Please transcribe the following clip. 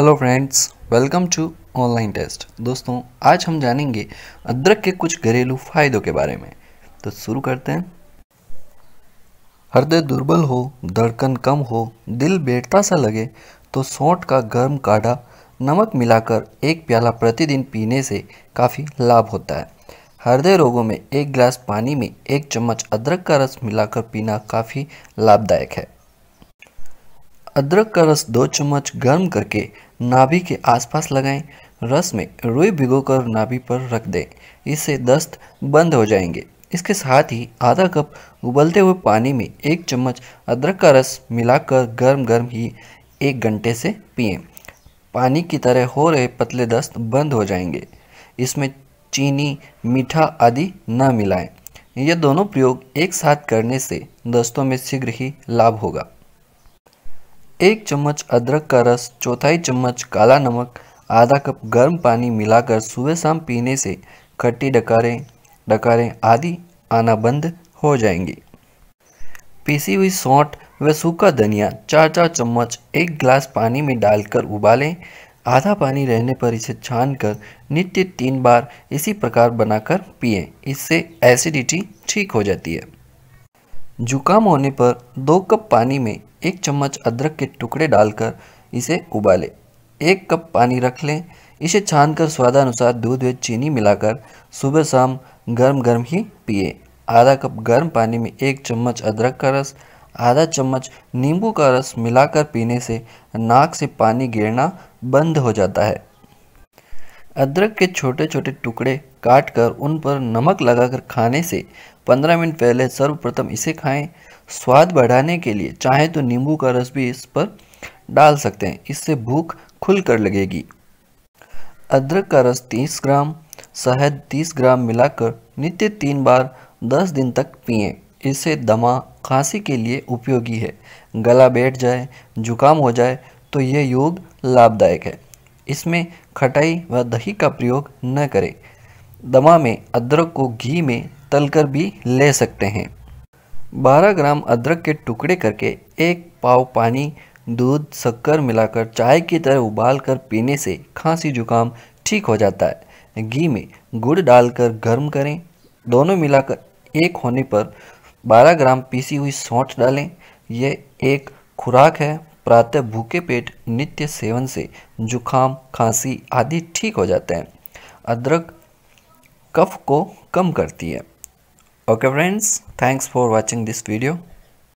Hello friends welcome to online test दोस्तों आज हम जानेंगे अदरक के कुछ घरेलू फायदों के बारे में तो शुरू करते हैं हृदय दुर्बल हो धड़कन कम हो दिल बैठता सा लगे तो सौंठ का गर्म काढ़ा नमक मिलाकर एक प्याला प्रतिदिन पीने से काफ़ी लाभ होता है हृदय रोगों में एक गिलास पानी में एक चम्मच अदरक का रस मिलाकर पीना काफ़ी लाभदायक है अदरक का रस दो चम्मच गर्म करके नाभि के आसपास लगाएं रस में रुई भिगोकर नाभि पर रख दें इससे दस्त बंद हो जाएंगे इसके साथ ही आधा कप उबलते हुए पानी में एक चम्मच अदरक का रस मिलाकर गर्म गर्म ही एक घंटे से पिए पानी की तरह हो रहे पतले दस्त बंद हो जाएंगे इसमें चीनी मीठा आदि न मिलाएं। ये दोनों प्रयोग एक साथ करने से दस्तों में शीघ्र ही लाभ होगा एक चम्मच अदरक का रस चौथाई चम्मच काला नमक आधा कप गर्म पानी मिलाकर सुबह शाम पीने से खट्टी डकारें डकारें आदि आना बंद हो जाएंगी पीसी हुई सौंठ व सूखा धनिया चार चार चम्मच एक गिलास पानी में डालकर उबालें आधा पानी रहने पर इसे छान कर नित्य तीन बार इसी प्रकार बनाकर पिएं इससे एसिडिटी ठीक हो जाती है जुकाम होने पर दो कप पानी में एक चम्मच अदरक के टुकड़े डालकर इसे उबालें एक कप पानी रख लें इसे छान कर स्वादानुसार दूध व चीनी मिलाकर सुबह शाम गर्म गर्म ही पिए आधा कप गर्म पानी में एक चम्मच अदरक का रस आधा चम्मच नींबू का रस मिलाकर पीने से नाक से पानी गिरना बंद हो जाता है अदरक के छोटे छोटे टुकड़े काट कर उन पर नमक लगाकर खाने से 15 मिनट पहले सर्वप्रथम इसे खाएं स्वाद बढ़ाने के लिए चाहे तो नींबू का रस भी इस पर डाल सकते हैं इससे भूख खुल कर लगेगी अदरक का रस 30 ग्राम शहद 30 ग्राम मिलाकर नित्य तीन बार 10 दिन तक पिए इसे दमा खांसी के लिए उपयोगी है गला बैठ जाए जुकाम हो जाए तो यह योग लाभदायक है इसमें खटाई व दही का प्रयोग न करें दमा में अदरक को घी में तलकर भी ले सकते हैं 12 ग्राम अदरक के टुकड़े करके एक पाव पानी दूध शक्कर मिलाकर चाय की तरह उबाल कर पीने से खांसी जुकाम ठीक हो जाता है घी में गुड़ डालकर गर्म करें दोनों मिलाकर एक होने पर 12 ग्राम पीसी हुई सौंठ डालें यह एक खुराक है प्रातः भूखे पेट नित्य सेवन से जुकाम खांसी आदि ठीक हो जाते हैं अदरक कफ को कम करती है okay friends thanks for watching this video